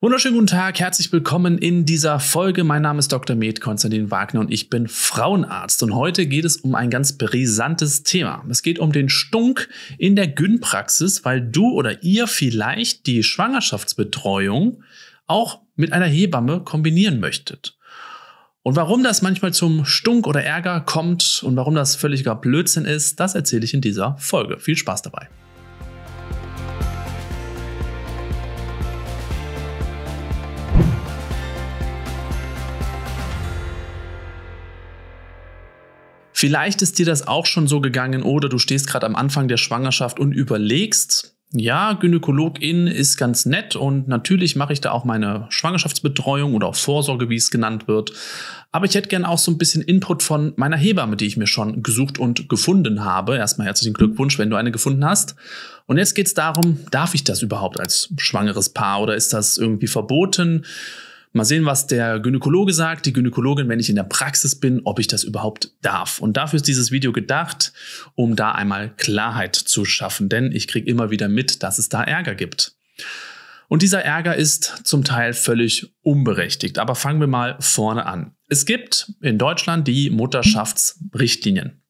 Wunderschönen guten Tag, herzlich willkommen in dieser Folge. Mein Name ist Dr. Med Konstantin Wagner und ich bin Frauenarzt. Und heute geht es um ein ganz brisantes Thema. Es geht um den Stunk in der gyn weil du oder ihr vielleicht die Schwangerschaftsbetreuung auch mit einer Hebamme kombinieren möchtet. Und warum das manchmal zum Stunk oder Ärger kommt und warum das völliger Blödsinn ist, das erzähle ich in dieser Folge. Viel Spaß dabei. Vielleicht ist dir das auch schon so gegangen oder du stehst gerade am Anfang der Schwangerschaft und überlegst, ja, Gynäkologin ist ganz nett und natürlich mache ich da auch meine Schwangerschaftsbetreuung oder auch Vorsorge, wie es genannt wird. Aber ich hätte gerne auch so ein bisschen Input von meiner Hebamme, die ich mir schon gesucht und gefunden habe. Erstmal herzlichen Glückwunsch, wenn du eine gefunden hast. Und jetzt geht es darum, darf ich das überhaupt als schwangeres Paar oder ist das irgendwie verboten? Mal sehen, was der Gynäkologe sagt, die Gynäkologin, wenn ich in der Praxis bin, ob ich das überhaupt darf. Und dafür ist dieses Video gedacht, um da einmal Klarheit zu schaffen, denn ich kriege immer wieder mit, dass es da Ärger gibt. Und dieser Ärger ist zum Teil völlig unberechtigt. Aber fangen wir mal vorne an. Es gibt in Deutschland die Mutterschaftsrichtlinien.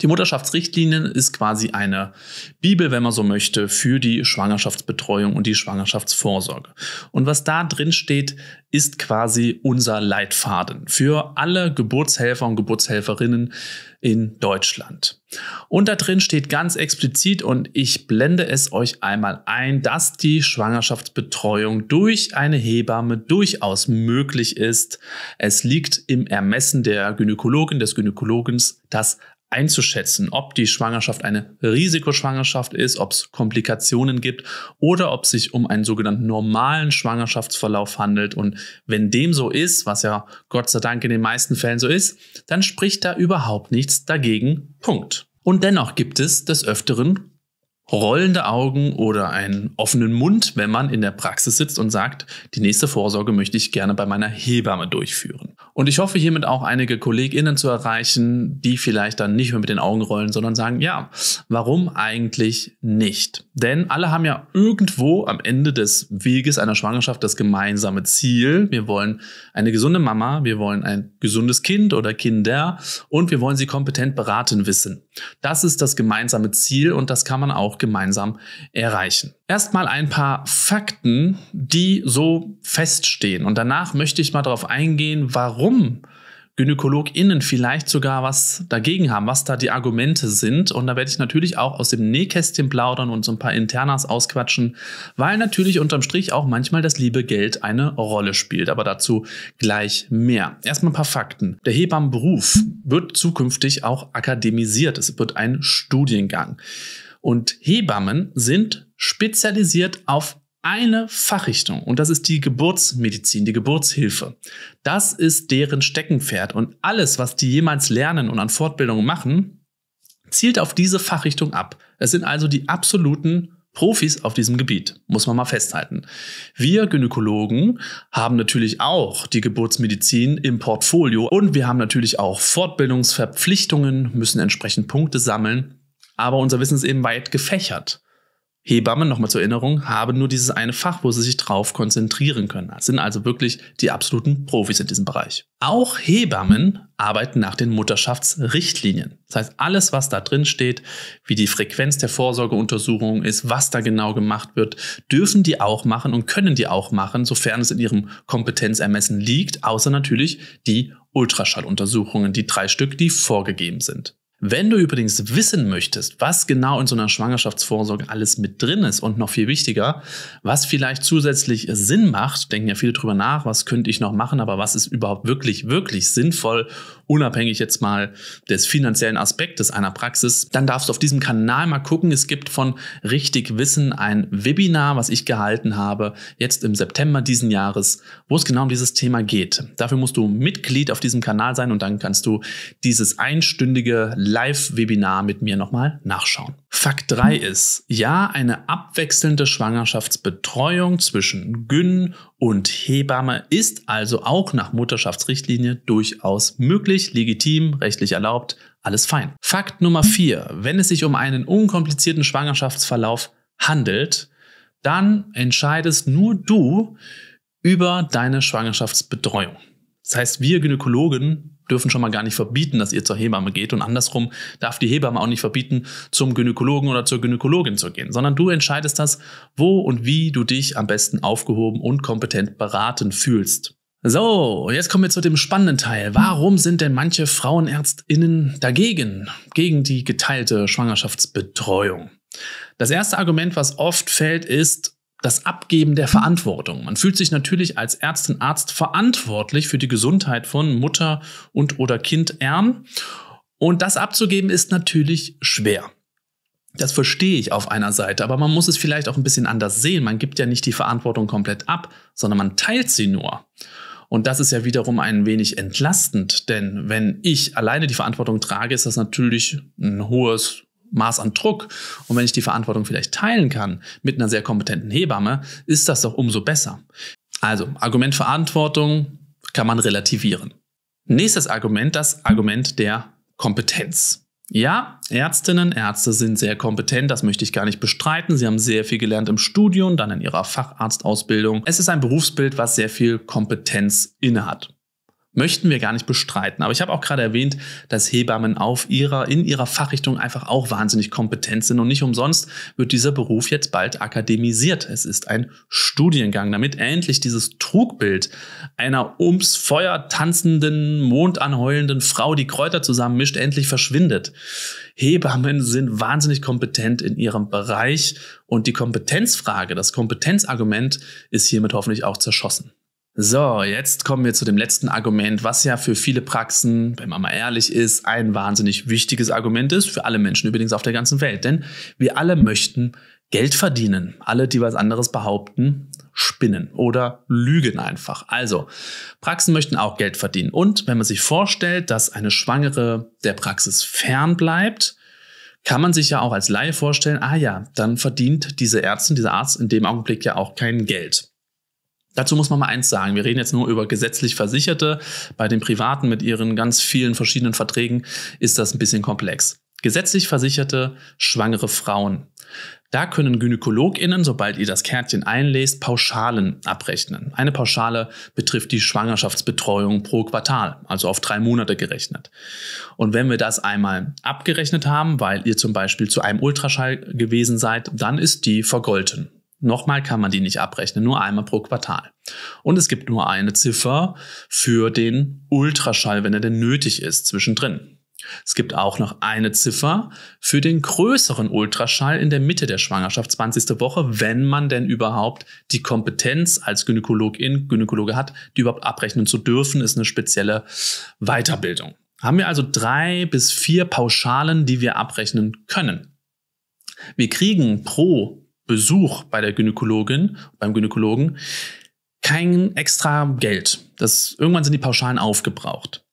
Die Mutterschaftsrichtlinien ist quasi eine Bibel, wenn man so möchte, für die Schwangerschaftsbetreuung und die Schwangerschaftsvorsorge. Und was da drin steht, ist quasi unser Leitfaden für alle Geburtshelfer und Geburtshelferinnen in Deutschland. Und da drin steht ganz explizit, und ich blende es euch einmal ein, dass die Schwangerschaftsbetreuung durch eine Hebamme durchaus möglich ist. Es liegt im Ermessen der Gynäkologin, des Gynäkologens, das einzuschätzen, ob die Schwangerschaft eine Risikoschwangerschaft ist, ob es Komplikationen gibt oder ob es sich um einen sogenannten normalen Schwangerschaftsverlauf handelt. Und wenn dem so ist, was ja Gott sei Dank in den meisten Fällen so ist, dann spricht da überhaupt nichts dagegen. Punkt. Und dennoch gibt es des Öfteren rollende Augen oder einen offenen Mund, wenn man in der Praxis sitzt und sagt, die nächste Vorsorge möchte ich gerne bei meiner Hebamme durchführen. Und ich hoffe hiermit auch einige KollegInnen zu erreichen, die vielleicht dann nicht mehr mit den Augen rollen, sondern sagen, ja, warum eigentlich nicht? Denn alle haben ja irgendwo am Ende des Weges einer Schwangerschaft das gemeinsame Ziel. Wir wollen eine gesunde Mama, wir wollen ein gesundes Kind oder Kinder und wir wollen sie kompetent beraten wissen. Das ist das gemeinsame Ziel und das kann man auch gemeinsam erreichen. Erstmal ein paar Fakten, die so feststehen. Und danach möchte ich mal darauf eingehen, warum GynäkologInnen vielleicht sogar was dagegen haben, was da die Argumente sind. Und da werde ich natürlich auch aus dem Nähkästchen plaudern und so ein paar Internas ausquatschen, weil natürlich unterm Strich auch manchmal das liebe Geld eine Rolle spielt. Aber dazu gleich mehr. Erstmal ein paar Fakten. Der Hebammenberuf wird zukünftig auch akademisiert. Es wird ein Studiengang. Und Hebammen sind spezialisiert auf eine Fachrichtung und das ist die Geburtsmedizin, die Geburtshilfe. Das ist deren Steckenpferd und alles, was die jemals lernen und an Fortbildungen machen, zielt auf diese Fachrichtung ab. Es sind also die absoluten Profis auf diesem Gebiet, muss man mal festhalten. Wir Gynäkologen haben natürlich auch die Geburtsmedizin im Portfolio und wir haben natürlich auch Fortbildungsverpflichtungen, müssen entsprechend Punkte sammeln aber unser Wissen ist eben weit gefächert. Hebammen, nochmal zur Erinnerung, haben nur dieses eine Fach, wo sie sich drauf konzentrieren können. Das sind also wirklich die absoluten Profis in diesem Bereich. Auch Hebammen arbeiten nach den Mutterschaftsrichtlinien. Das heißt, alles, was da drin steht, wie die Frequenz der Vorsorgeuntersuchungen ist, was da genau gemacht wird, dürfen die auch machen und können die auch machen, sofern es in ihrem Kompetenzermessen liegt, außer natürlich die Ultraschalluntersuchungen, die drei Stück, die vorgegeben sind. Wenn du übrigens wissen möchtest, was genau in so einer Schwangerschaftsvorsorge alles mit drin ist und noch viel wichtiger, was vielleicht zusätzlich Sinn macht, denken ja viele drüber nach, was könnte ich noch machen, aber was ist überhaupt wirklich, wirklich sinnvoll, unabhängig jetzt mal des finanziellen Aspektes einer Praxis, dann darfst du auf diesem Kanal mal gucken. Es gibt von Richtig Wissen ein Webinar, was ich gehalten habe, jetzt im September diesen Jahres, wo es genau um dieses Thema geht. Dafür musst du Mitglied auf diesem Kanal sein und dann kannst du dieses einstündige Live-Webinar mit mir nochmal nachschauen. Fakt 3 ist, ja, eine abwechselnde Schwangerschaftsbetreuung zwischen Gyn und Hebamme ist also auch nach Mutterschaftsrichtlinie durchaus möglich, legitim, rechtlich erlaubt, alles fein. Fakt Nummer 4, wenn es sich um einen unkomplizierten Schwangerschaftsverlauf handelt, dann entscheidest nur du über deine Schwangerschaftsbetreuung. Das heißt, wir Gynäkologen dürfen schon mal gar nicht verbieten, dass ihr zur Hebamme geht und andersrum darf die Hebamme auch nicht verbieten, zum Gynäkologen oder zur Gynäkologin zu gehen, sondern du entscheidest das, wo und wie du dich am besten aufgehoben und kompetent beraten fühlst. So, jetzt kommen wir zu dem spannenden Teil. Warum sind denn manche Frauenärztinnen dagegen, gegen die geteilte Schwangerschaftsbetreuung? Das erste Argument, was oft fällt, ist, das Abgeben der Verantwortung. Man fühlt sich natürlich als Ärztin, Arzt verantwortlich für die Gesundheit von Mutter und oder Kind Ern. Und das abzugeben ist natürlich schwer. Das verstehe ich auf einer Seite, aber man muss es vielleicht auch ein bisschen anders sehen. Man gibt ja nicht die Verantwortung komplett ab, sondern man teilt sie nur. Und das ist ja wiederum ein wenig entlastend, denn wenn ich alleine die Verantwortung trage, ist das natürlich ein hohes Maß an Druck. Und wenn ich die Verantwortung vielleicht teilen kann mit einer sehr kompetenten Hebamme, ist das doch umso besser. Also, Argument Verantwortung kann man relativieren. Nächstes Argument, das Argument der Kompetenz. Ja, Ärztinnen, Ärzte sind sehr kompetent, das möchte ich gar nicht bestreiten. Sie haben sehr viel gelernt im Studium, dann in ihrer Facharztausbildung. Es ist ein Berufsbild, was sehr viel Kompetenz innehat möchten wir gar nicht bestreiten. Aber ich habe auch gerade erwähnt, dass Hebammen auf ihrer, in ihrer Fachrichtung einfach auch wahnsinnig kompetent sind. Und nicht umsonst wird dieser Beruf jetzt bald akademisiert. Es ist ein Studiengang, damit endlich dieses Trugbild einer ums Feuer tanzenden, mondanheulenden Frau, die Kräuter zusammenmischt, endlich verschwindet. Hebammen sind wahnsinnig kompetent in ihrem Bereich und die Kompetenzfrage, das Kompetenzargument ist hiermit hoffentlich auch zerschossen. So, jetzt kommen wir zu dem letzten Argument, was ja für viele Praxen, wenn man mal ehrlich ist, ein wahnsinnig wichtiges Argument ist, für alle Menschen übrigens auf der ganzen Welt. Denn wir alle möchten Geld verdienen. Alle, die was anderes behaupten, spinnen oder lügen einfach. Also, Praxen möchten auch Geld verdienen. Und wenn man sich vorstellt, dass eine Schwangere der Praxis fern bleibt, kann man sich ja auch als Laie vorstellen, ah ja, dann verdient diese Ärztin, dieser Arzt in dem Augenblick ja auch kein Geld. Dazu muss man mal eins sagen. Wir reden jetzt nur über gesetzlich Versicherte. Bei den Privaten mit ihren ganz vielen verschiedenen Verträgen ist das ein bisschen komplex. Gesetzlich Versicherte, schwangere Frauen. Da können GynäkologInnen, sobald ihr das Kärtchen einlest, Pauschalen abrechnen. Eine Pauschale betrifft die Schwangerschaftsbetreuung pro Quartal, also auf drei Monate gerechnet. Und wenn wir das einmal abgerechnet haben, weil ihr zum Beispiel zu einem Ultraschall gewesen seid, dann ist die vergolten. Nochmal kann man die nicht abrechnen, nur einmal pro Quartal. Und es gibt nur eine Ziffer für den Ultraschall, wenn er denn nötig ist, zwischendrin. Es gibt auch noch eine Ziffer für den größeren Ultraschall in der Mitte der Schwangerschaft, 20. Woche, wenn man denn überhaupt die Kompetenz als Gynäkologin, Gynäkologe hat, die überhaupt abrechnen zu dürfen, ist eine spezielle Weiterbildung. Haben wir also drei bis vier Pauschalen, die wir abrechnen können. Wir kriegen pro Besuch bei der Gynäkologin, beim Gynäkologen, kein extra Geld. Das, irgendwann sind die Pauschalen aufgebraucht.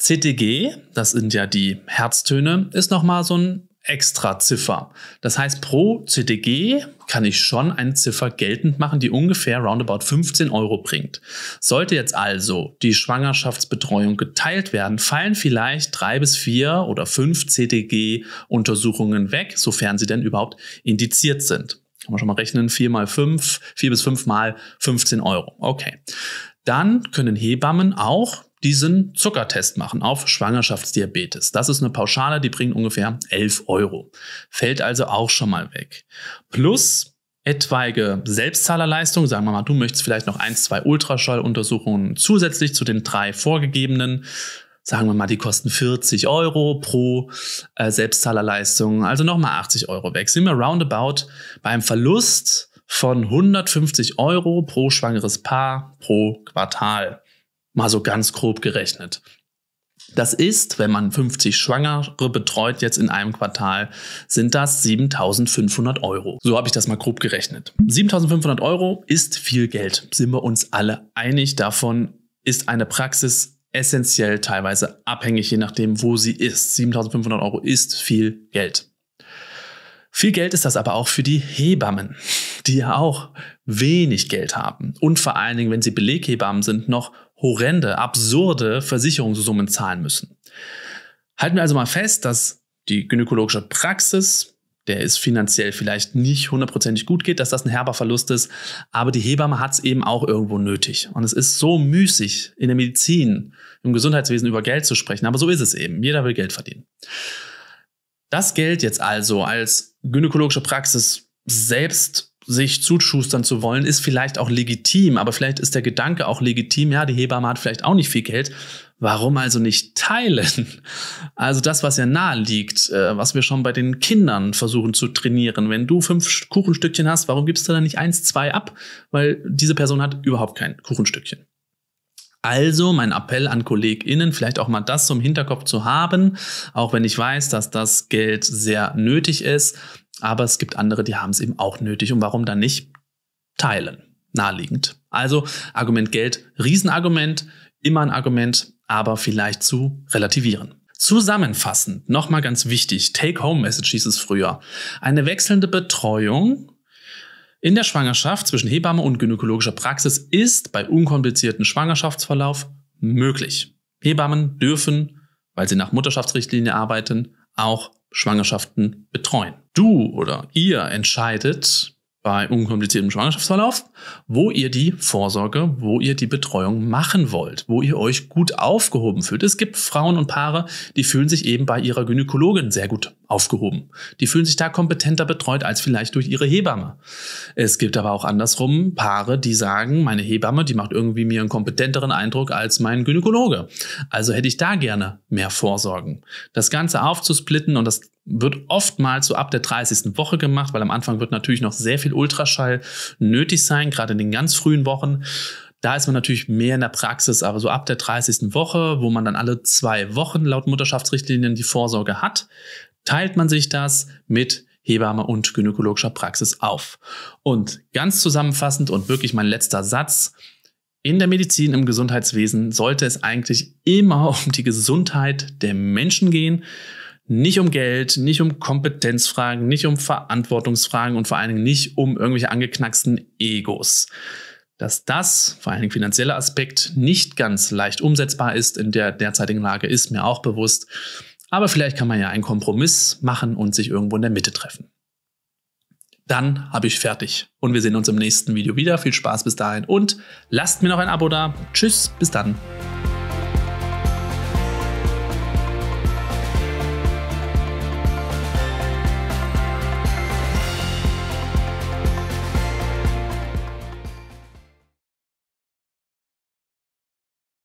CTG, das sind ja die Herztöne, ist nochmal so ein extra Ziffer. Das heißt, pro CTG kann ich schon eine Ziffer geltend machen, die ungefähr roundabout 15 Euro bringt. Sollte jetzt also die Schwangerschaftsbetreuung geteilt werden, fallen vielleicht drei bis vier oder fünf CTG-Untersuchungen weg, sofern sie denn überhaupt indiziert sind kann man schon mal rechnen, vier mal fünf, vier bis fünf mal 15 Euro. Okay. Dann können Hebammen auch diesen Zuckertest machen auf Schwangerschaftsdiabetes. Das ist eine Pauschale, die bringt ungefähr 11 Euro. Fällt also auch schon mal weg. Plus etwaige Selbstzahlerleistungen, sagen wir mal, du möchtest vielleicht noch ein, zwei Ultraschalluntersuchungen zusätzlich zu den drei vorgegebenen sagen wir mal, die kosten 40 Euro pro äh, Selbstzahlerleistung, also nochmal 80 Euro weg. Sind wir roundabout beim Verlust von 150 Euro pro schwangeres Paar pro Quartal. Mal so ganz grob gerechnet. Das ist, wenn man 50 Schwangere betreut jetzt in einem Quartal, sind das 7500 Euro. So habe ich das mal grob gerechnet. 7500 Euro ist viel Geld, sind wir uns alle einig. Davon ist eine Praxis essentiell teilweise abhängig, je nachdem, wo sie ist. 7500 Euro ist viel Geld. Viel Geld ist das aber auch für die Hebammen, die ja auch wenig Geld haben und vor allen Dingen, wenn sie Beleghebammen sind, noch horrende, absurde Versicherungssummen zahlen müssen. Halten wir also mal fest, dass die gynäkologische Praxis der ist finanziell vielleicht nicht hundertprozentig gut geht, dass das ein herber Verlust ist. Aber die Hebamme hat es eben auch irgendwo nötig. Und es ist so müßig, in der Medizin, im Gesundheitswesen über Geld zu sprechen. Aber so ist es eben. Jeder will Geld verdienen. Das Geld jetzt also als gynäkologische Praxis selbst sich zuschustern zu wollen, ist vielleicht auch legitim, aber vielleicht ist der Gedanke auch legitim, ja, die Hebamme hat vielleicht auch nicht viel Geld. Warum also nicht teilen? Also das, was ja nahe liegt, äh, was wir schon bei den Kindern versuchen zu trainieren. Wenn du fünf Kuchenstückchen hast, warum gibst du dann nicht eins, zwei ab? Weil diese Person hat überhaupt kein Kuchenstückchen. Also mein Appell an KollegInnen, vielleicht auch mal das zum Hinterkopf zu haben, auch wenn ich weiß, dass das Geld sehr nötig ist, aber es gibt andere, die haben es eben auch nötig. Und warum dann nicht teilen? Naheliegend. Also Argument Geld, Riesenargument, immer ein Argument, aber vielleicht zu relativieren. Zusammenfassend, nochmal ganz wichtig, Take-Home-Message hieß es früher. Eine wechselnde Betreuung in der Schwangerschaft zwischen Hebamme und gynäkologischer Praxis ist bei unkomplizierten Schwangerschaftsverlauf möglich. Hebammen dürfen, weil sie nach Mutterschaftsrichtlinie arbeiten, auch Schwangerschaften betreuen. Du oder ihr entscheidet, bei unkompliziertem Schwangerschaftsverlauf, wo ihr die Vorsorge, wo ihr die Betreuung machen wollt, wo ihr euch gut aufgehoben fühlt. Es gibt Frauen und Paare, die fühlen sich eben bei ihrer Gynäkologin sehr gut aufgehoben. Die fühlen sich da kompetenter betreut als vielleicht durch ihre Hebamme. Es gibt aber auch andersrum Paare, die sagen, meine Hebamme, die macht irgendwie mir einen kompetenteren Eindruck als mein Gynäkologe. Also hätte ich da gerne mehr Vorsorgen. Das Ganze aufzusplitten und das wird oftmals so ab der 30. Woche gemacht, weil am Anfang wird natürlich noch sehr viel Ultraschall nötig sein, gerade in den ganz frühen Wochen. Da ist man natürlich mehr in der Praxis, aber so ab der 30. Woche, wo man dann alle zwei Wochen laut Mutterschaftsrichtlinien die Vorsorge hat, teilt man sich das mit Hebamme und gynäkologischer Praxis auf. Und ganz zusammenfassend und wirklich mein letzter Satz, in der Medizin, im Gesundheitswesen sollte es eigentlich immer um die Gesundheit der Menschen gehen nicht um Geld, nicht um Kompetenzfragen, nicht um Verantwortungsfragen und vor allen Dingen nicht um irgendwelche angeknacksten Egos. Dass das, vor allen Dingen finanzieller Aspekt, nicht ganz leicht umsetzbar ist in der derzeitigen Lage, ist mir auch bewusst. Aber vielleicht kann man ja einen Kompromiss machen und sich irgendwo in der Mitte treffen. Dann habe ich fertig und wir sehen uns im nächsten Video wieder. Viel Spaß bis dahin und lasst mir noch ein Abo da. Tschüss, bis dann.